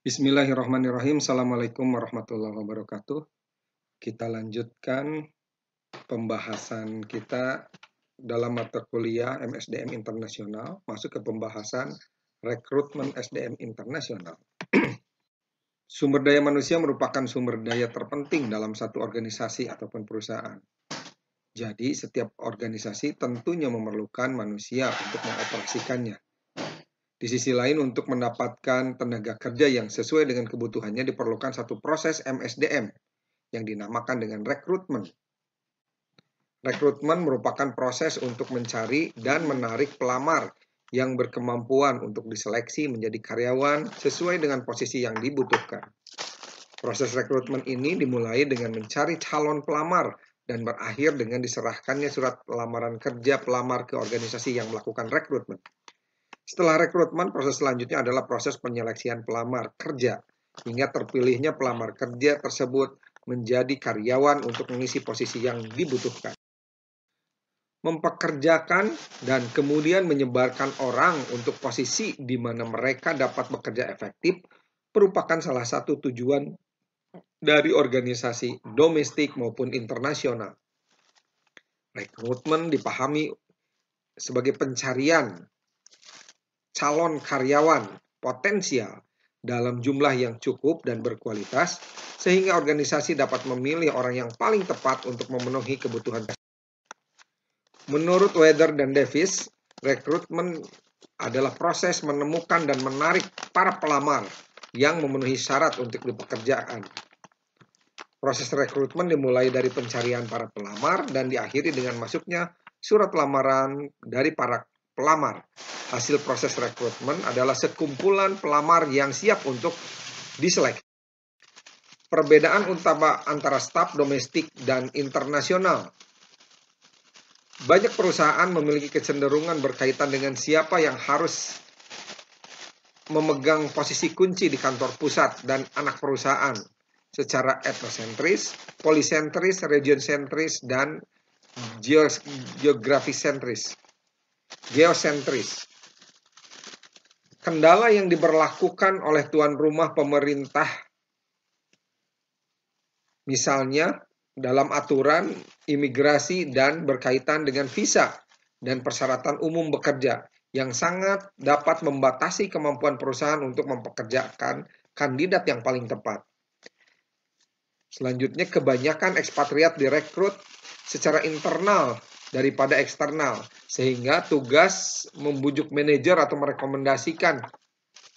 Bismillahirrahmanirrahim. Assalamualaikum warahmatullahi wabarakatuh. Kita lanjutkan pembahasan kita dalam mata kuliah MSDM Internasional, masuk ke pembahasan rekrutmen SDM Internasional. sumber daya manusia merupakan sumber daya terpenting dalam satu organisasi ataupun perusahaan. Jadi, setiap organisasi tentunya memerlukan manusia untuk mengoperasikannya di sisi lain, untuk mendapatkan tenaga kerja yang sesuai dengan kebutuhannya diperlukan satu proses MSDM yang dinamakan dengan rekrutmen. Rekrutmen merupakan proses untuk mencari dan menarik pelamar yang berkemampuan untuk diseleksi menjadi karyawan sesuai dengan posisi yang dibutuhkan. Proses rekrutmen ini dimulai dengan mencari calon pelamar dan berakhir dengan diserahkannya surat lamaran kerja pelamar ke organisasi yang melakukan rekrutmen. Setelah rekrutmen, proses selanjutnya adalah proses penyeleksian pelamar kerja hingga terpilihnya pelamar kerja tersebut menjadi karyawan untuk mengisi posisi yang dibutuhkan. Mempekerjakan dan kemudian menyebarkan orang untuk posisi di mana mereka dapat bekerja efektif merupakan salah satu tujuan dari organisasi domestik maupun internasional. Rekrutmen dipahami sebagai pencarian calon karyawan potensial dalam jumlah yang cukup dan berkualitas, sehingga organisasi dapat memilih orang yang paling tepat untuk memenuhi kebutuhan. Menurut Weather dan Davis, rekrutmen adalah proses menemukan dan menarik para pelamar yang memenuhi syarat untuk dipekerjaan. Proses rekrutmen dimulai dari pencarian para pelamar dan diakhiri dengan masuknya surat lamaran dari para pelamar. Hasil proses rekrutmen adalah sekumpulan pelamar yang siap untuk diseleksi. Perbedaan utama antara staf domestik dan internasional. Banyak perusahaan memiliki kecenderungan berkaitan dengan siapa yang harus memegang posisi kunci di kantor pusat dan anak perusahaan secara etnosentris, polisentris, sentris, dan geografis sentris geosentris. Kendala yang diberlakukan oleh tuan rumah pemerintah, misalnya dalam aturan imigrasi dan berkaitan dengan visa dan persyaratan umum bekerja yang sangat dapat membatasi kemampuan perusahaan untuk mempekerjakan kandidat yang paling tepat. Selanjutnya, kebanyakan ekspatriat direkrut secara internal daripada eksternal. Sehingga tugas membujuk manajer atau merekomendasikan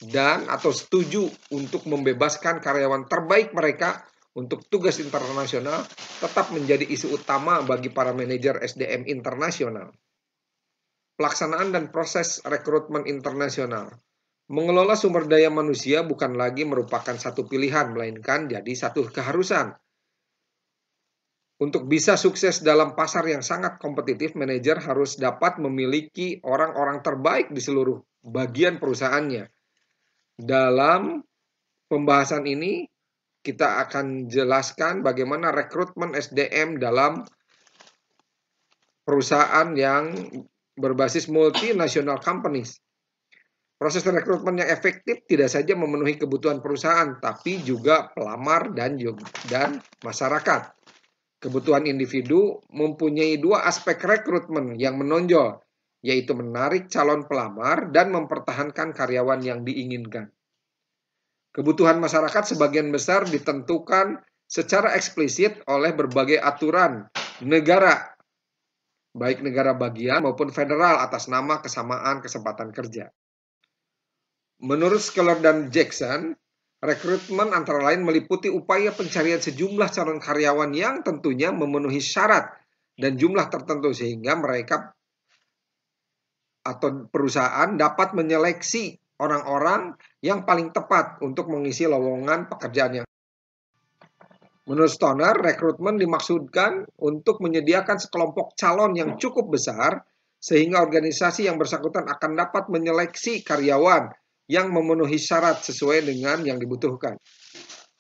dan atau setuju untuk membebaskan karyawan terbaik mereka untuk tugas internasional tetap menjadi isu utama bagi para manajer SDM internasional. Pelaksanaan dan proses rekrutmen internasional. Mengelola sumber daya manusia bukan lagi merupakan satu pilihan, melainkan jadi satu keharusan untuk bisa sukses dalam pasar yang sangat kompetitif, manajer harus dapat memiliki orang-orang terbaik di seluruh bagian perusahaannya. Dalam pembahasan ini, kita akan jelaskan bagaimana rekrutmen SDM dalam perusahaan yang berbasis multinational companies. Proses rekrutmen yang efektif tidak saja memenuhi kebutuhan perusahaan, tapi juga pelamar dan juga, dan masyarakat. Kebutuhan individu mempunyai dua aspek rekrutmen yang menonjol, yaitu menarik calon pelamar dan mempertahankan karyawan yang diinginkan. Kebutuhan masyarakat sebagian besar ditentukan secara eksplisit oleh berbagai aturan negara, baik negara bagian maupun federal atas nama kesamaan kesempatan kerja. Menurut Scholar dan Jackson, Rekrutmen antara lain meliputi upaya pencarian sejumlah calon karyawan yang tentunya memenuhi syarat dan jumlah tertentu sehingga mereka atau perusahaan dapat menyeleksi orang-orang yang paling tepat untuk mengisi lowongan pekerjaannya. Menurut Stoner, rekrutmen dimaksudkan untuk menyediakan sekelompok calon yang cukup besar sehingga organisasi yang bersangkutan akan dapat menyeleksi karyawan yang memenuhi syarat sesuai dengan yang dibutuhkan.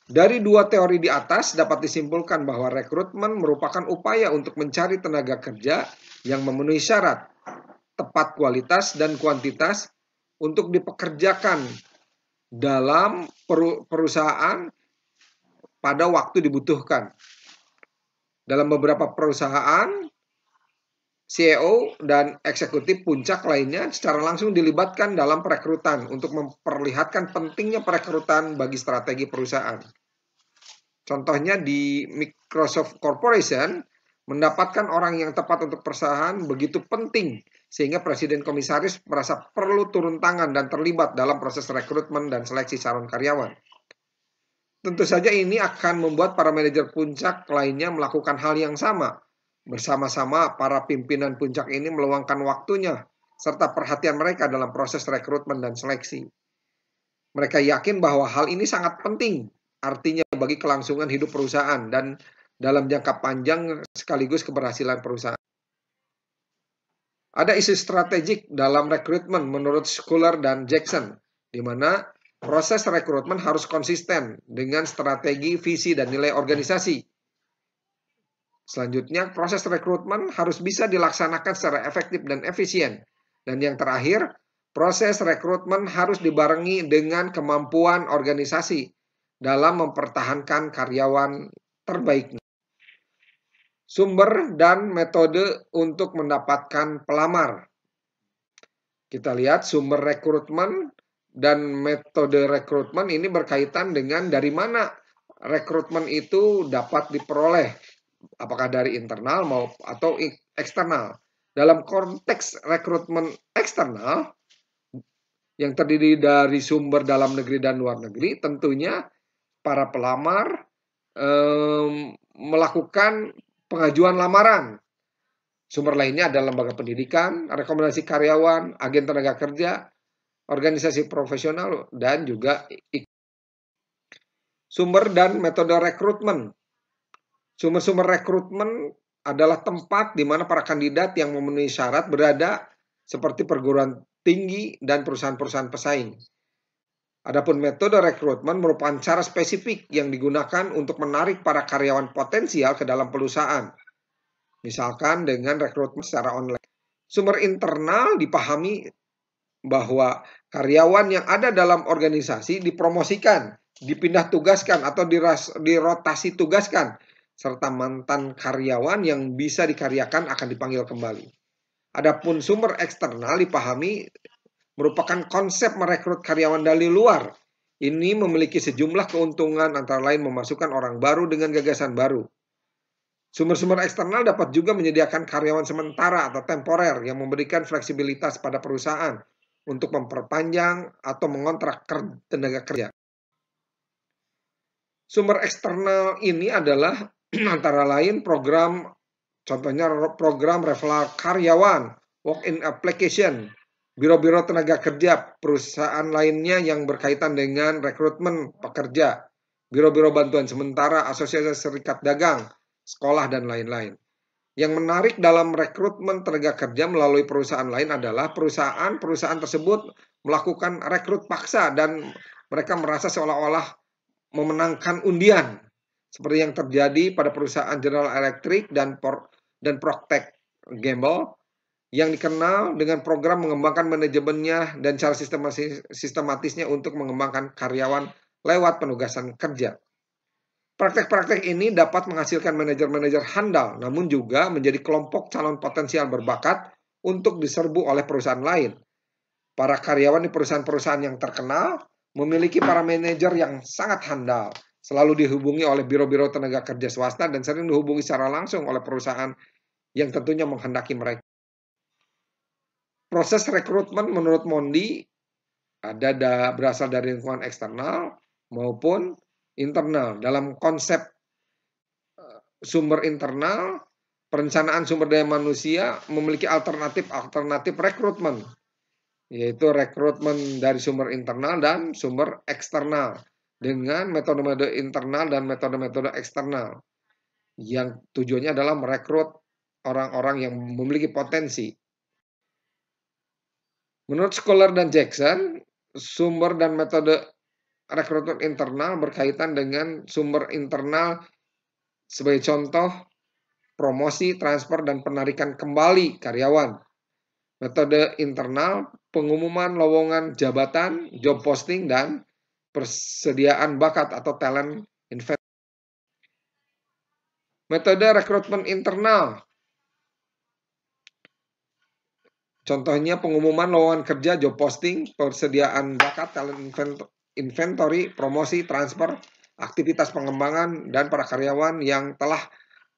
Dari dua teori di atas dapat disimpulkan bahwa rekrutmen merupakan upaya untuk mencari tenaga kerja yang memenuhi syarat, tepat kualitas dan kuantitas untuk dipekerjakan dalam perusahaan pada waktu dibutuhkan. Dalam beberapa perusahaan, CEO dan eksekutif puncak lainnya secara langsung dilibatkan dalam perekrutan untuk memperlihatkan pentingnya perekrutan bagi strategi perusahaan. Contohnya di Microsoft Corporation, mendapatkan orang yang tepat untuk perusahaan begitu penting sehingga presiden komisaris merasa perlu turun tangan dan terlibat dalam proses rekrutmen dan seleksi calon karyawan. Tentu saja ini akan membuat para manajer puncak lainnya melakukan hal yang sama, Bersama-sama, para pimpinan puncak ini meluangkan waktunya serta perhatian mereka dalam proses rekrutmen dan seleksi. Mereka yakin bahwa hal ini sangat penting, artinya bagi kelangsungan hidup perusahaan dan dalam jangka panjang sekaligus keberhasilan perusahaan. Ada isu strategik dalam rekrutmen menurut Schuller dan Jackson, di mana proses rekrutmen harus konsisten dengan strategi, visi, dan nilai organisasi Selanjutnya, proses rekrutmen harus bisa dilaksanakan secara efektif dan efisien. Dan yang terakhir, proses rekrutmen harus dibarengi dengan kemampuan organisasi dalam mempertahankan karyawan terbaiknya. Sumber dan metode untuk mendapatkan pelamar. Kita lihat sumber rekrutmen dan metode rekrutmen ini berkaitan dengan dari mana rekrutmen itu dapat diperoleh apakah dari internal maupun atau eksternal. Dalam konteks rekrutmen eksternal yang terdiri dari sumber dalam negeri dan luar negeri, tentunya para pelamar um, melakukan pengajuan lamaran. Sumber lainnya adalah lembaga pendidikan, rekomendasi karyawan, agen tenaga kerja, organisasi profesional, dan juga sumber dan metode rekrutmen Sumber-sumber rekrutmen adalah tempat di mana para kandidat yang memenuhi syarat berada seperti perguruan tinggi dan perusahaan-perusahaan pesaing. Adapun metode rekrutmen merupakan cara spesifik yang digunakan untuk menarik para karyawan potensial ke dalam perusahaan. Misalkan dengan rekrutmen secara online. Sumber internal dipahami bahwa karyawan yang ada dalam organisasi dipromosikan, dipindah tugaskan atau dirotasi tugaskan serta mantan karyawan yang bisa dikaryakan akan dipanggil kembali. Adapun sumber eksternal dipahami merupakan konsep merekrut karyawan dari luar. Ini memiliki sejumlah keuntungan antara lain memasukkan orang baru dengan gagasan baru. Sumber-sumber eksternal dapat juga menyediakan karyawan sementara atau temporer yang memberikan fleksibilitas pada perusahaan untuk memperpanjang atau mengontrak tenaga kerja. Sumber eksternal ini adalah antara lain program contohnya program referral karyawan, walk-in application, biro-biro tenaga kerja, perusahaan lainnya yang berkaitan dengan rekrutmen pekerja, biro-biro bantuan sementara, asosiasi serikat dagang, sekolah dan lain-lain. Yang menarik dalam rekrutmen tenaga kerja melalui perusahaan lain adalah perusahaan-perusahaan tersebut melakukan rekrut paksa dan mereka merasa seolah-olah memenangkan undian seperti yang terjadi pada perusahaan General Electric dan Por dan Procter Gamble yang dikenal dengan program mengembangkan manajemennya dan cara sistematisnya untuk mengembangkan karyawan lewat penugasan kerja. Praktek-praktek ini dapat menghasilkan manajer-manajer handal, namun juga menjadi kelompok calon potensial berbakat untuk diserbu oleh perusahaan lain. Para karyawan di perusahaan-perusahaan yang terkenal memiliki para manajer yang sangat handal, selalu dihubungi oleh biro-biro tenaga kerja swasta dan sering dihubungi secara langsung oleh perusahaan yang tentunya menghendaki mereka. Proses rekrutmen menurut Mondi ada da, berasal dari lingkungan eksternal maupun internal. Dalam konsep eh, sumber internal, perencanaan sumber daya manusia memiliki alternatif-alternatif rekrutmen, yaitu rekrutmen dari sumber internal dan sumber eksternal dengan metode-metode internal dan metode-metode eksternal yang tujuannya adalah merekrut orang-orang yang memiliki potensi. Menurut Scholar dan Jackson, sumber dan metode rekrutmen internal berkaitan dengan sumber internal sebagai contoh promosi, transfer, dan penarikan kembali karyawan. Metode internal, pengumuman lowongan jabatan, job posting, dan persediaan bakat atau talent investment. Metode rekrutmen internal. Contohnya pengumuman lowongan kerja, job posting, persediaan bakat, talent inventory, promosi, transfer, aktivitas pengembangan, dan para karyawan yang telah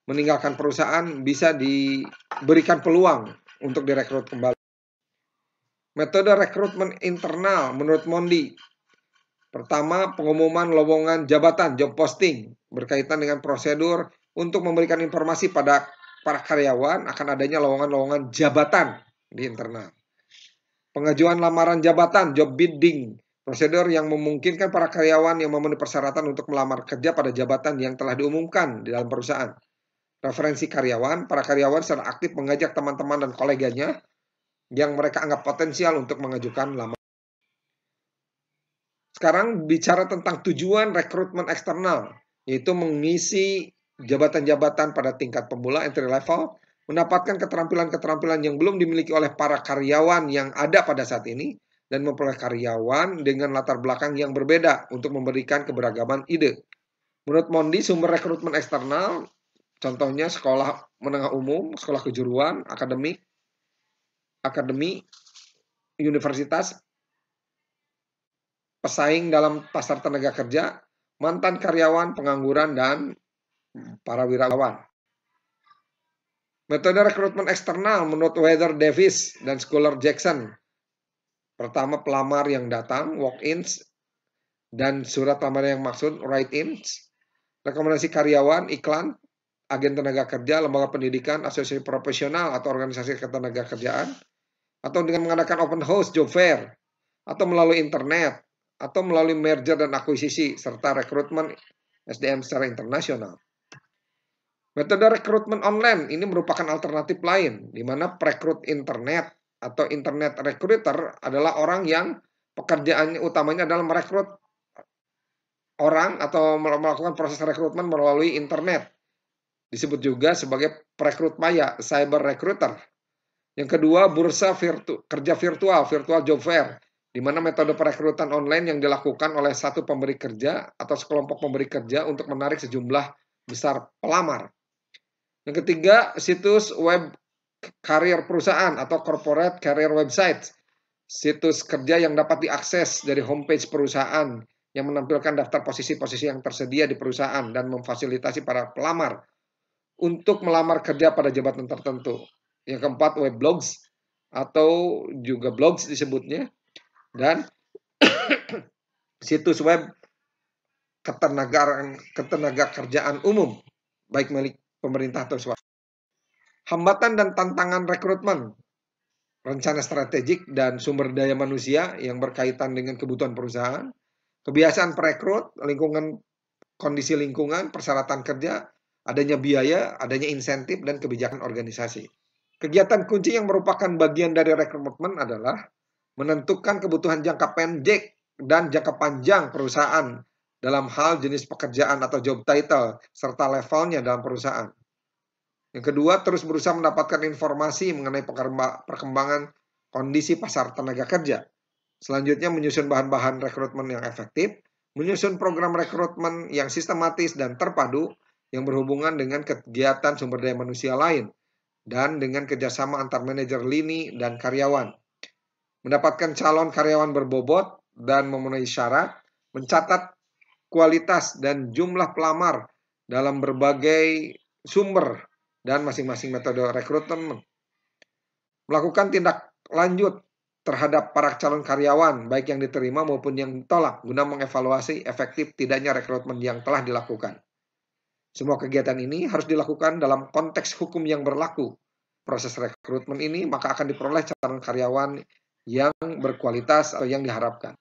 meninggalkan perusahaan bisa diberikan peluang untuk direkrut kembali. Metode rekrutmen internal menurut Mondi Pertama, pengumuman lowongan jabatan job posting berkaitan dengan prosedur untuk memberikan informasi pada para karyawan akan adanya lowongan-lowongan jabatan di internal. Pengajuan lamaran jabatan job bidding prosedur yang memungkinkan para karyawan yang memenuhi persyaratan untuk melamar kerja pada jabatan yang telah diumumkan di dalam perusahaan. Referensi karyawan, para karyawan secara aktif mengajak teman-teman dan koleganya yang mereka anggap potensial untuk mengajukan lamaran sekarang bicara tentang tujuan rekrutmen eksternal, yaitu mengisi jabatan-jabatan pada tingkat pemula entry level, mendapatkan keterampilan-keterampilan yang belum dimiliki oleh para karyawan yang ada pada saat ini, dan memperoleh karyawan dengan latar belakang yang berbeda untuk memberikan keberagaman ide. Menurut Mondi, sumber rekrutmen eksternal, contohnya sekolah menengah umum, sekolah kejuruan, akademik, akademi, universitas, pesaing dalam pasar tenaga kerja, mantan karyawan, pengangguran, dan para wirawan. Metode rekrutmen eksternal menurut Weather Davis dan Scholar Jackson. Pertama pelamar yang datang, walk-ins, dan surat lamaran yang maksud, write-ins. Rekomendasi karyawan, iklan, agen tenaga kerja, lembaga pendidikan, asosiasi profesional atau organisasi ketenaga kerjaan, atau dengan mengadakan open house, job fair, atau melalui internet, atau melalui merger dan akuisisi serta rekrutmen SDM secara internasional. Metode rekrutmen online ini merupakan alternatif lain, di mana perekrut internet atau internet recruiter adalah orang yang pekerjaannya utamanya adalah merekrut orang atau melakukan proses rekrutmen melalui internet. Disebut juga sebagai perekrut maya, cyber recruiter. Yang kedua, bursa virtu kerja virtual, virtual job fair di mana metode perekrutan online yang dilakukan oleh satu pemberi kerja atau sekelompok pemberi kerja untuk menarik sejumlah besar pelamar. Yang ketiga, situs web karir perusahaan atau corporate career website. Situs kerja yang dapat diakses dari homepage perusahaan yang menampilkan daftar posisi-posisi yang tersedia di perusahaan dan memfasilitasi para pelamar untuk melamar kerja pada jabatan tertentu. Yang keempat, web blogs atau juga blogs disebutnya dan situs web ketenagaan ketenaga kerjaan umum baik milik pemerintah atau swasta. Hambatan dan tantangan rekrutmen, rencana strategik dan sumber daya manusia yang berkaitan dengan kebutuhan perusahaan, kebiasaan perekrut, lingkungan kondisi lingkungan, persyaratan kerja, adanya biaya, adanya insentif dan kebijakan organisasi. Kegiatan kunci yang merupakan bagian dari rekrutmen adalah menentukan kebutuhan jangka pendek dan jangka panjang perusahaan dalam hal jenis pekerjaan atau job title serta levelnya dalam perusahaan. Yang kedua, terus berusaha mendapatkan informasi mengenai perkembangan kondisi pasar tenaga kerja. Selanjutnya menyusun bahan-bahan rekrutmen yang efektif, menyusun program rekrutmen yang sistematis dan terpadu yang berhubungan dengan kegiatan sumber daya manusia lain dan dengan kerjasama antar manajer lini dan karyawan mendapatkan calon karyawan berbobot dan memenuhi syarat, mencatat kualitas dan jumlah pelamar dalam berbagai sumber dan masing-masing metode rekrutmen, melakukan tindak lanjut terhadap para calon karyawan, baik yang diterima maupun yang ditolak, guna mengevaluasi efektif tidaknya rekrutmen yang telah dilakukan. Semua kegiatan ini harus dilakukan dalam konteks hukum yang berlaku. Proses rekrutmen ini maka akan diperoleh calon karyawan yang berkualitas atau yang diharapkan.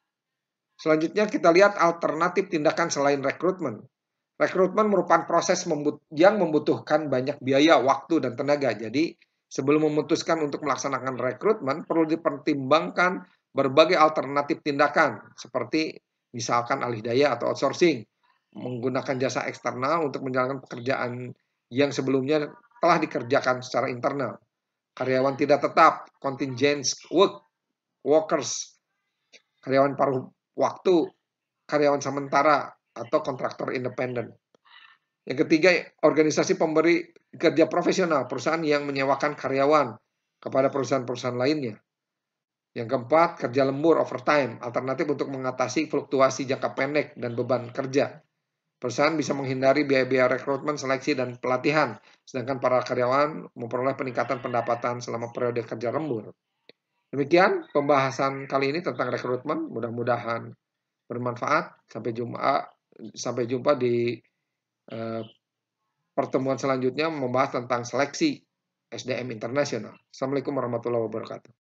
Selanjutnya kita lihat alternatif tindakan selain rekrutmen. Rekrutmen merupakan proses yang membutuhkan banyak biaya, waktu, dan tenaga. Jadi sebelum memutuskan untuk melaksanakan rekrutmen perlu dipertimbangkan berbagai alternatif tindakan seperti misalkan alih daya atau outsourcing, menggunakan jasa eksternal untuk menjalankan pekerjaan yang sebelumnya telah dikerjakan secara internal. Karyawan tidak tetap, contingent work, workers, karyawan paruh waktu, karyawan sementara, atau kontraktor independen. Yang ketiga, organisasi pemberi kerja profesional, perusahaan yang menyewakan karyawan kepada perusahaan-perusahaan lainnya. Yang keempat, kerja lembur overtime, alternatif untuk mengatasi fluktuasi jangka pendek dan beban kerja. Perusahaan bisa menghindari biaya-biaya rekrutmen, seleksi, dan pelatihan, sedangkan para karyawan memperoleh peningkatan pendapatan selama periode kerja lembur. Demikian pembahasan kali ini tentang rekrutmen. Mudah-mudahan bermanfaat. Sampai jumpa sampai jumpa di eh, pertemuan selanjutnya membahas tentang seleksi SDM internasional. Assalamualaikum warahmatullahi wabarakatuh.